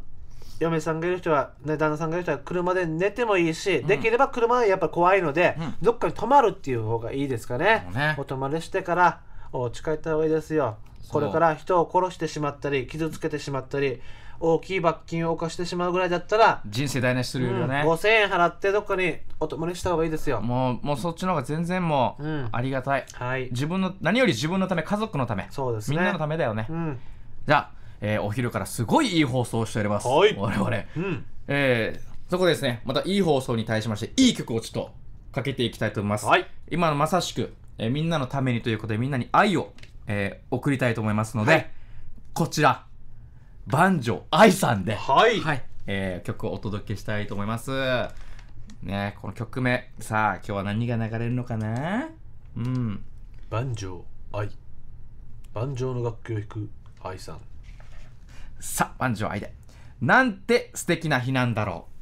Speaker 2: 嫁さんがいる人は、ね、旦那さんがいる人は車で寝てもいいし、うん、できれば車はやっぱ怖いので、うん、どっかに泊まるっていう方がいいですかね。ねお泊まりしてからお家帰った方がいいですよ。これから人を殺してしまったり傷つけてしまったり大きい罰金を犯してしまうぐらいだったら
Speaker 1: 人生台無しするよね、
Speaker 2: うん、5000円払ってどっかにお泊まりした方がいいですよ
Speaker 1: もうもうそっちの方が全然もうありがたい、うん、はい、自分の何より自分のため家族のためそうです、ね、みんなのためだよね、うん、じゃあえー、お昼からすごいいい放送をしております、はい、我々、うんえー、そこですねまたいい放送に対しましていい曲をちょっとかけていきたいと思います、はい、今のまさしく、えー、みんなのためにということでみんなに愛を、えー、送りたいと思いますので、はい、こちら万丈愛さんで、はいはいえー、曲をお届けしたいと思いますねこの曲名さあ今日は何が流れるのかなうん
Speaker 2: 万丈愛万丈の楽器を弾く愛さん
Speaker 1: さ、万丈愛で。なんて素敵な日なんだろう。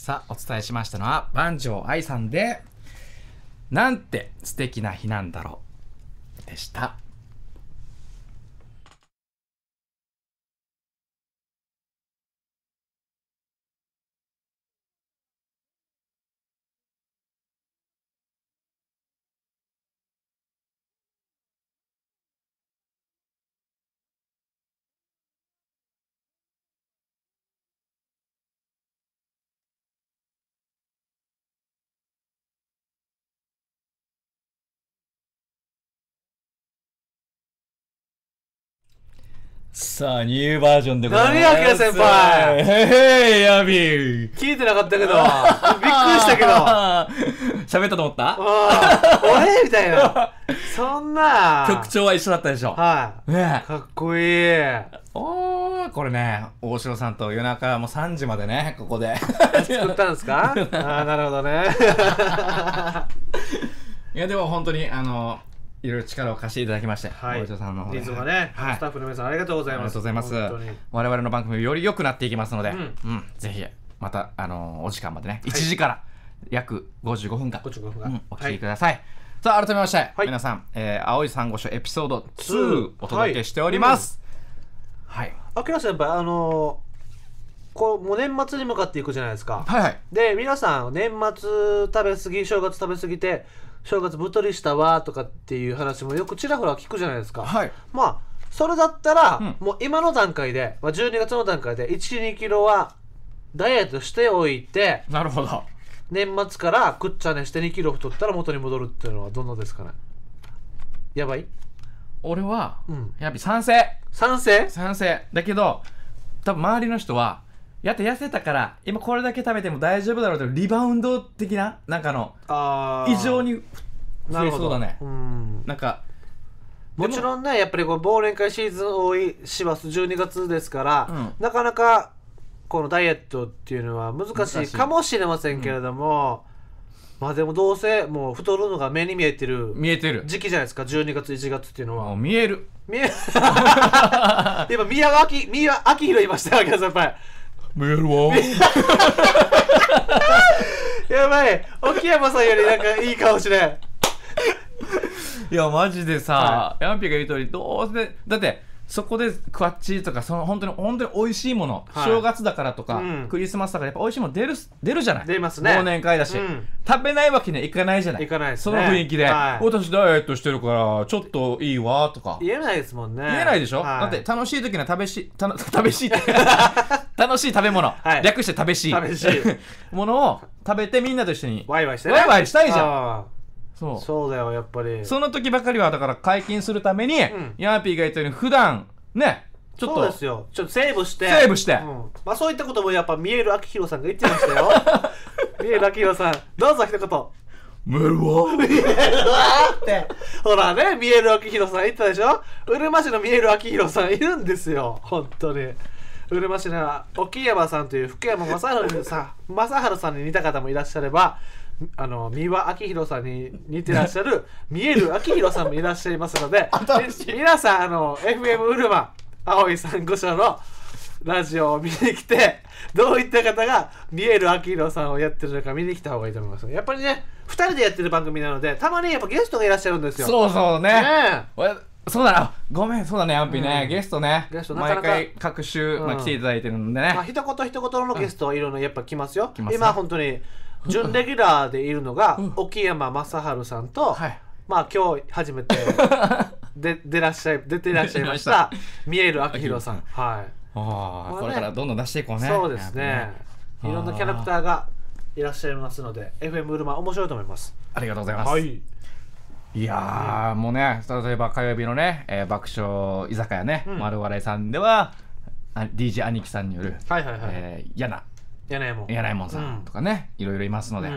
Speaker 1: さあお伝えしましたのは万丈愛さんで「なんて素敵な日なんだろう」でした。さあ、ニューバージョンでございます。波け、先輩へへい、ヤビー聞
Speaker 2: いてなかったけど、びっくりしたけど。
Speaker 1: 喋ったと思った
Speaker 2: おいみたいな。そんな。曲
Speaker 1: 調は一緒だったでしょ。はい。ねかっこいい。
Speaker 2: お
Speaker 1: ー、これね、大城さんと夜中もう3時までね、ここで。
Speaker 2: 作ったんですかああなるほどね。
Speaker 1: いや、でも本当に、あの、いろいろ力を貸していただきまして、はい、さんの方で、が
Speaker 2: ね、はい、スタッフの皆さんありがとうございます。ありがとうございます。
Speaker 1: 我々の番組より良くなっていきますので、うん、うん、ぜひまたあのー、お時間までね、はい、1時から約55分間、55分間、うん、お聞きください。はい、さあ改めまして、はい、皆さん、えー、青い珊瑚礁エピソード2お届けしております。
Speaker 2: はい。あきらさんやっぱあのーこうもう年末に向かっていくじゃないですか、はいはい、で皆さん年末食べ過ぎ正月食べ過ぎて正月太りしたわとかっていう話もよくちらほら聞くじゃないですか、はい、まあそれだったら、うん、もう今の段階で、まあ、12月の段階で12キロはダイエットしておいてなるほど年末からくっちゃねして2キロ太ったら元に戻るっていうのはどんなですかねやばい俺は、うん、やっぱ賛成賛成賛成だけど多分周
Speaker 1: りの人はやって痩せたから今これだけ食べても大丈夫だろうというリバウンド的ななんかの異常に増えそうだねうんなんか
Speaker 2: もちろんねやっぱりこう忘年会シーズン多いします12月ですから、うん、なかなかこのダイエットっていうのは難しいかもしれませんけれども、うん、まあでもどうせもう太るのが目に見えてる見えてる時期じゃないですか12月1月っていうのは見える見える 今宮脇宮明宏いましたよ先輩見えるわやばい沖山さんよりなんかいい顔しない
Speaker 1: いやマジでさ、はい、ヤンピが言う通りどうせだってそこでクワッチとかその本当に本当に美味しいもの、はい、正月だからとか、うん、クリスマスだからやっぱ美味しいもの出る出るじゃない出ますね忘年会だし、うん、食べないわけにはいかないじゃないいかないです、ね、その雰囲気で、はい、私ダイエットしてるからちょっといいわとか言えないですもんね言えないでしょ、はい、だって楽しい時には食べした 食べしい 楽しい食べ物、略して食べしい食べしい ものを食べてみんなと一緒にワイワ
Speaker 2: イして、ね、ワイワイしたいじゃんそうそうだよやっぱり
Speaker 1: その時ばかりはだから解禁するために、んヤーピーが言ったように普段ねちょっそうとです
Speaker 2: よちょっとセーブしてセーブして、うんまあそういったこともやっぱ見える明宏さんが言ってましたよ 見える明宏さんどうぞ一言メルわってほらね見える明宏さん言ったでしょうるま市の見える明宏さんいるんですよ本当にうるま市は沖山さんという福山雅治さん雅治さんに似た方もいらっしゃればあの三輪明宏さんに似てらっしゃる 見える明宏さんもいらっしゃいますので皆さんあの FM うるま青いんご礁のラジオを見に来てどういった方が見える明宏さんをやってるのか見に来た方がいいと思いますやっぱりね2人でやってる番組なのでたまにやっぱゲストがいらっしゃるんですよそうそうねね
Speaker 1: そうだなごめんそうだねアンピね、うん、ゲストねゲスト毎回各週、うん、まあ、来ていただいてるん
Speaker 2: でね、まあ、一言一言のゲストはいろいろやっぱ来ますよ、今本当に準レギュラーでいるのが沖山雅治さんと、はい、まあ今日初めて で出らっしゃい出てらっしゃいました見える明宏さん。はい。あ、ね、これからどん
Speaker 1: どん出していこうね。そうですね。
Speaker 2: いろんなキャラクターがいらっしゃいますので、FM ウルマ面白いと思います。ありがとうございます。はい。
Speaker 1: いやもうね、例えば火曜日のね、えー、爆笑居酒屋ね、うん、丸笑いさんでは、あ DJ 兄貴さんによる、はいはいはい、えー、嫌な
Speaker 2: 柳右門柳門さんと
Speaker 1: かね、いろいろいますので、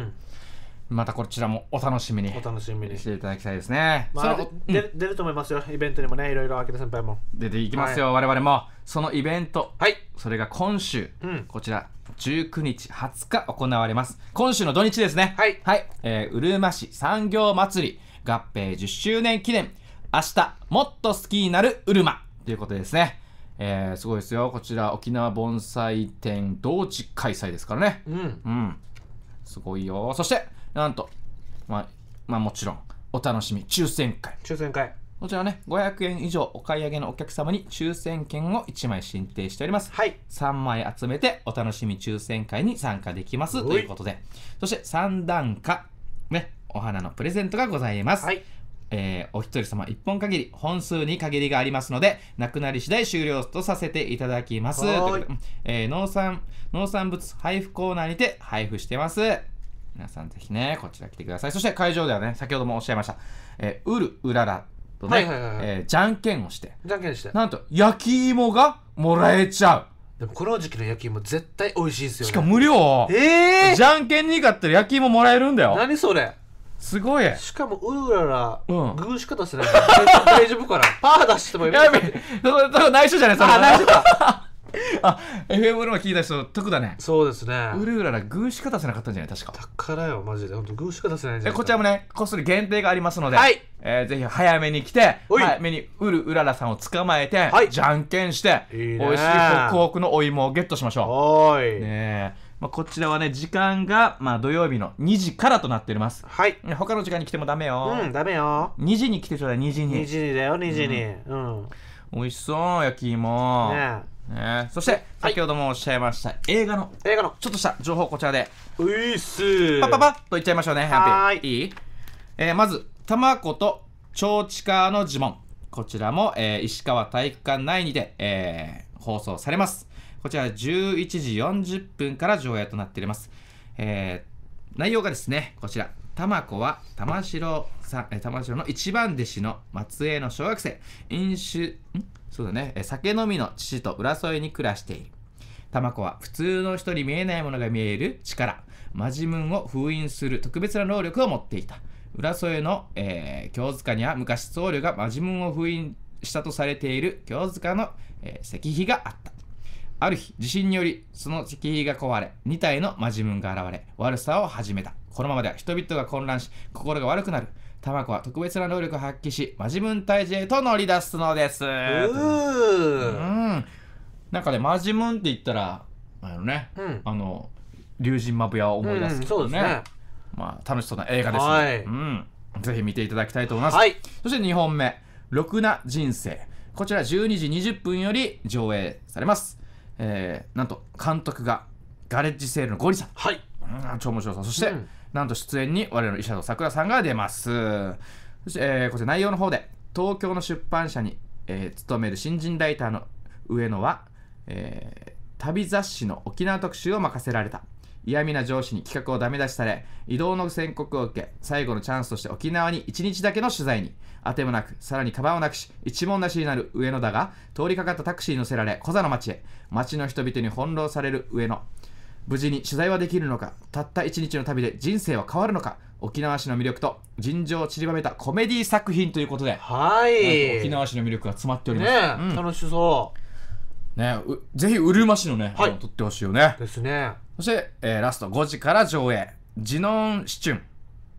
Speaker 1: またこちらもお楽しみにお楽しみにしていただきたいですね。まあ、
Speaker 2: 出ると思いますよ、イベントにもね、いろいろ田先輩も。
Speaker 1: 出ていきますよ、はい、我々も。そのイベント、はい、それが今週、うん、こちら、19日、20日行われます。今週の土日ですね、はい、はい、えー、うるま市産業祭り合併10周年記念、明日もっと好きになるうるまということですね。えー、すごいですよこちら沖縄盆栽展同時開催ですからね、うん、うん、すごいよそしてなんと、ままあもちろんお楽しみ抽選会抽選会こちらね500円以上お買い上げのお客様に抽選券を1枚申請しております、はい、3枚集めてお楽しみ抽選会に参加できますということでそして3段下ねお花のプレゼントがございます、はいえー、お一人様1本限り、本数に限りがありますので、なくなり次第終了とさせていただきます。えー、農産、農産物配布コーナーにて配布してます。皆さんぜひね、こちら来てください。そして会場ではね、先ほどもおっしゃいました、えー、うるうららとね、えじゃんけんをして、じゃんけんして、なんと焼き芋がもらえちゃ
Speaker 2: う。でもこの時期の焼き芋絶対美味しいですよ、ね、しかも無
Speaker 1: 料ええー、じゃんけんに勝ったら焼き芋もらえるんだよ。
Speaker 2: 何それすごいしかもウらラうん、グーしか出せない 大丈夫かなパー出してもやべえ内緒じゃないそれあ内緒か あ FM
Speaker 1: の聞いた人得だねそうですねウルうラらグーしか出せなかったんじゃない確かだ
Speaker 2: からよマジで本当グーしか出せないじ
Speaker 1: ゃなこちらもねこっそり限定がありますので、はいえぜひ早めに来て早めにウルうラらさんを捕まえて、はい、じゃんけんして
Speaker 2: いい、ね、美味しいホク
Speaker 1: ホクのお芋をゲットしましょうおいねえまあ、こちらはね、時間が、まあ、土曜日の2時からとなっております。はい。他の時間に来てもダメよ。うん、ダメよ。2時に来てちょうだい、2時に。2時にだよ、2時に。うん。うん、しそう、焼き芋。ねね、そして、先ほどもおっしゃいました、はい、映画の映画のちょっとした情報こちらでういっすパパパッといっちゃいましょうねハッピーいい、えー、まずたまこと長地川の呪文こちらも、えー、石川体育館内にて、えー、放送されますこちら11時40分から上映となっております。えー、内容がですね、こちら。玉子は玉城さん、玉城の一番弟子の松江の小学生、飲酒、んそうだね、酒飲みの父と浦添に暮らしている。玉子は普通の人に見えないものが見える力、マジムンを封印する特別な能力を持っていた。浦添の、えー、京塚には昔僧侶がマジムンを封印したとされている京塚の、えー、石碑があった。ある日、地震により、その石碑が壊れ、2体の真ジムンが現れ、悪さを始めた。このままでは人々が混乱し、心が悪くなる。タマコは特別な能力を発揮し、真ジムン退治へと乗り出すのです。うーん。なんかね、魔ジムンって言ったら、あのね、うん、あの、竜神マブヤを思い出すそうでうねまあ、楽しそうな映画ですね。はい、うん。ぜひ見ていただきたいと思います。はい、そして2本目、ろくな人生。こちら12時20分より上映されます。えー、なんと監督がガレッジセールのゴリさん、はい、うん超面白そうそして、うん、なんと出演に我々の医者のさくらさんが出ますそして、えー、こちら内容の方で東京の出版社に、えー、勤める新人ライターの上野は、えー、旅雑誌の沖縄特集を任せられた嫌味な上司に企画をダメ出しされ移動の宣告を受け最後のチャンスとして沖縄に1日だけの取材にあてもなくさらにカバンをなくし一文なしになる上野だが通りかかったタクシーに乗せられ小座の町へ町の人々に翻弄される上野無事に取材はできるのかたった1日の旅で人生は変わるのか沖縄市の魅力と尋常を散りばめたコメディ作品ということではい沖縄市の魅力が詰まっております、ね
Speaker 2: うん、楽しそう
Speaker 1: ね、ぜひうるま市のね、はい、撮ってほしいよねですねそして、えー、ラスト5時から上映「ジノンシチュン」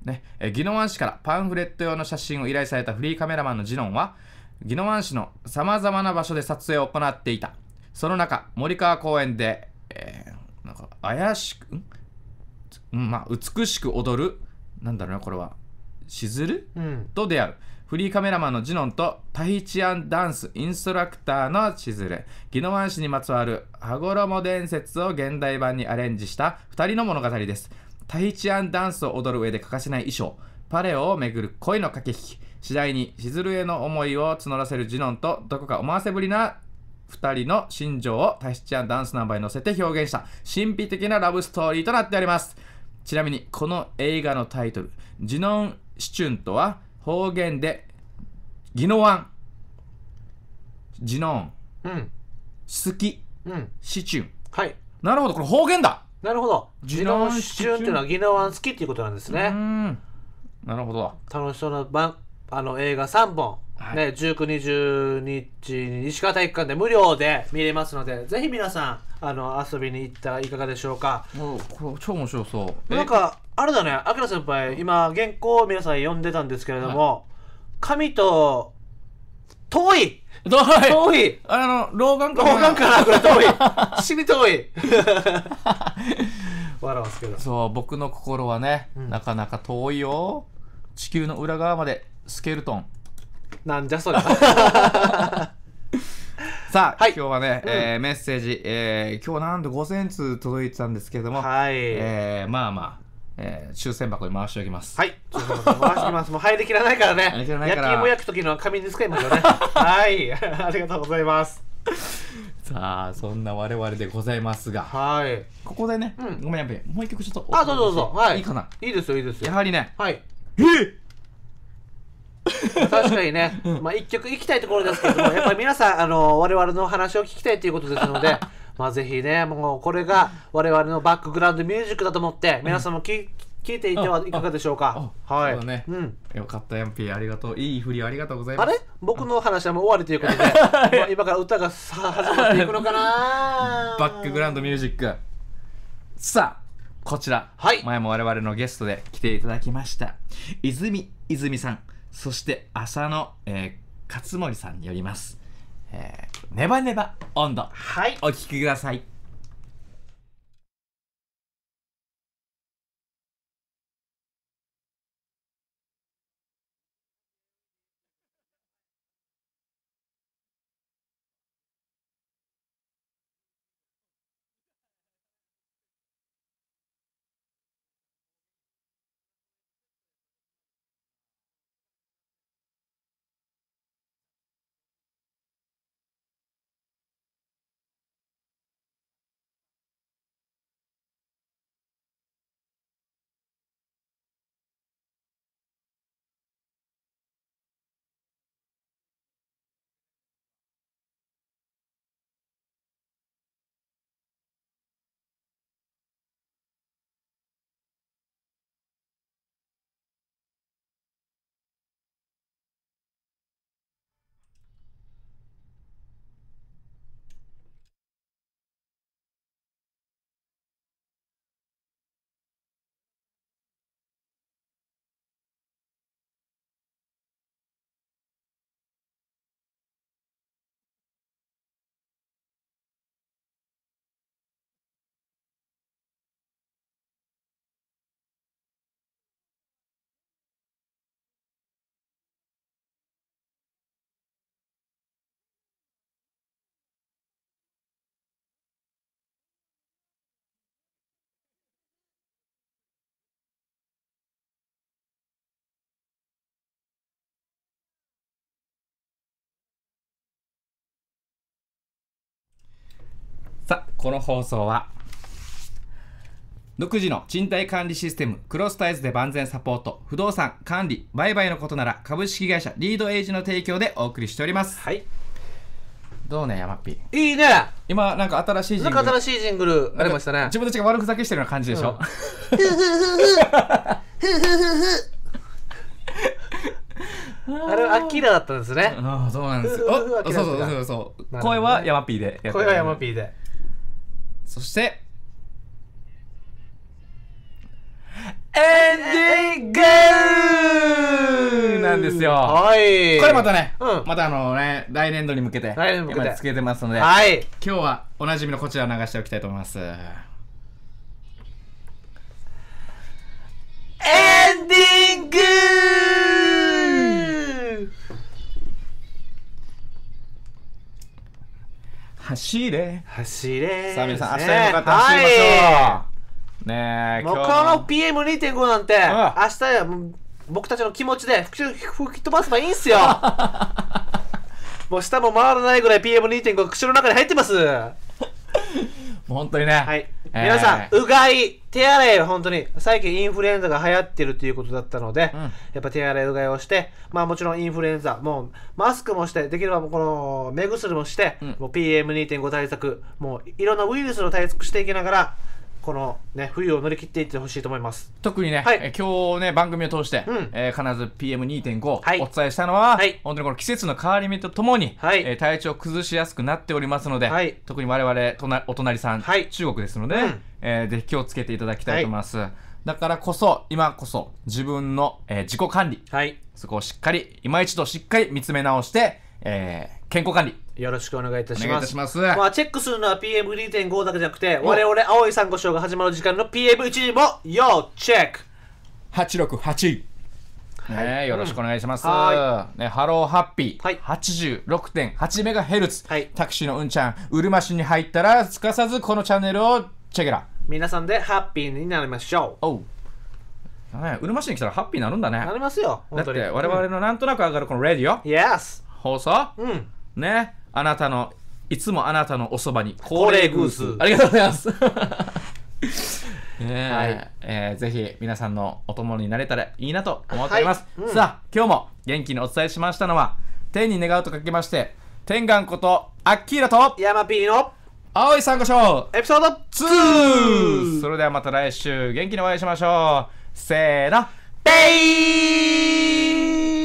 Speaker 1: ねえー、ギノワン市からパンフレット用の写真を依頼されたフリーカメラマンのジノンはギノワン市のさまざまな場所で撮影を行っていたその中森川公園で、えー、なんか怪しく、んまあ、美しく踊るなんだろうなこれはしずる、うん、と出会うフリーカメラマンのジノンとタヒチアンダンスインストラクターのズレ。ギ宜野湾市にまつわる羽衣伝説を現代版にアレンジした2人の物語ですタヒチアンダンスを踊る上で欠かせない衣装パレオをめぐる恋の駆け引き次第にしずるへの思いを募らせるジノンとどこか思わせぶりな2人の心情をタヒチアンダンスナンバーに乗せて表現した神秘的なラブストーリーとなっておりますちなみにこの映画のタイトル「ジノン・シチュン」とは方言で宜野湾ジノン、うん、好き、うん、シチュン
Speaker 2: はいなるほどこれ方言だなるほどジノンシチュンっていうのは宜野湾好きっていうことなんですねなるほど楽しそうなばあの映画3本、はい、ね、1920日に石川体育館で無料で見れますのでぜひ皆さんあの遊びに行ったらいかがでしょうか、
Speaker 1: うん、これ超面白そうなん
Speaker 2: かあれだね、あきら先輩、今、原稿を皆さん読んでたんですけれども、紙と、遠い遠い遠いあの、老眼か老眼からこれ遠い 死に遠い 笑わすけど。
Speaker 1: そう、僕の心はね、うんなかなか遠いよ。地球の裏側まで、スケルトン。
Speaker 2: なんじゃそれ。
Speaker 1: さあ、はい今日はね、えーメッセージ、えー今日なんと5000通届いてたんですけども、はい。えーまあまえー、抽選箱に回しておきます。はい。
Speaker 2: ちょっって回してきます。もう入りきらないからね。入りきらないから焼き芋焼くときのは紙に使いますよね。はい。ありがとうございます。
Speaker 1: さあ、そんな我々でございますが、はい。ここでね、うんごめん、やっぱり、もう一曲ちょっと。あ、どうぞどうぞ。はい。いかな。いいですよ、いいですよや。
Speaker 2: はりね、はい。え確かにね、まあ一曲いきたいところですけども、やっぱり皆さん、あの、我々の話を聞きたいということですので、まあ、ぜひね、もうこれが我々のバックグラウンドミュージックだと思って、皆さんも聞、うん、聞いていてはいかがでしょうか。はい。そう
Speaker 1: だね。うん。よかった、ヤンピー。ありがとう。いい振りありがとうございます。あ
Speaker 2: れ僕の話はもう終わりということで、今から歌がさ始まっていくのかな
Speaker 1: バックグラウンドミュージック。
Speaker 2: さあ、
Speaker 1: こちら。はい。前も我々のゲストで来ていただきました。泉泉さん、そして浅野、えー、勝森さんによります。えーネバネバ温度はいお聴きくださいさあこの放送は独自の賃貸管理システムクロスタイズで万全サポート不動産管理売買のことなら株式会社リードエイジの提供でお送りしておりますはいどうね山っぴいいね今なんか新しいジングルなんか新しいジングルありましたね自分たちが悪ふざけしてるような感じでしょ、う
Speaker 2: ふふふふあれはアキラだったんですね。
Speaker 1: ああ、そうなんです。そうそうそうそう。声は山マピーで。声は山マピーで。そしてエンディングなんですよ。はい。これまたね、うん、またあのね、来年度に向けて、来年向けてつけてますので、はい。今日はおなじみのこちらを流しておきたいと思います。エ
Speaker 2: ンディング
Speaker 1: 走れ走れさあ皆さん明日よかって走りましょう、ねえ今日こ
Speaker 2: の PM2.5 なんて、うん、明日や僕たちの気持ちで吹き飛ばせばいいんすよ もう下も回らないぐらい PM2.5 口の中に入ってますもう本当にね。はい。えー、皆さん、うがい、手洗い、本当に、最近インフルエンザが流行ってるということだったので、うん、やっぱ手洗い、うがいをして、まあもちろんインフルエンザ、もうマスクもして、できればこの目薬もして、うん、もう PM2.5 対策、もういろんなウイルスの対策していきながら、このね、冬を乗り切っていってほしいと思います。
Speaker 1: 特にね、はい、今日ね、番組を通して、うん、えー、必ず PM2.5、はお伝えしたのは、はい、本当にこの季節の変わり目とともに、はい、えー、体調を崩しやすくなっておりますので、はい、特に我々となお隣さん、はい、中国ですので、うん、えー、ぜひ気をつけていただきたいと思います。だからこそ、今こそ、自分の、え自己管理、そこをしっかり、今一度しっかり見つめ直して、
Speaker 2: え健康管理、よろしくお願いいたします。ますまあ、チェックするのは PM2.5 だけじゃなくて、我々、青い珊瑚礁が始まる時間の PM1 も、要チェック
Speaker 1: !868! ね、よろしくお願いします。ね、ハローハッピー、はい、86.8メガヘルツ、タクシーのうんちゃん、うるま市に入ったら、すかさずこのチャンネルをチェケラ。
Speaker 2: 皆さんでハッピーになりましょう。おう
Speaker 1: うるま市に来たらハッピーになるんだね。なりますよ、本当に。だって、我々のなんとなく上がるこのレディオ、放送、うん、ね。あなたのいつもあなたのおそばに恒例グースありがとうございます
Speaker 2: は
Speaker 1: い、えー、ぜひ皆さんのお供になれたらいいなと思っております、はいうん、さあ今日も元気にお伝えしましたのは天に願うとかけまして天眼ことアッキーラと山 P の青いンゴ礁エピソード 2! それではまた来週元気にお会いしましょうせーのベイ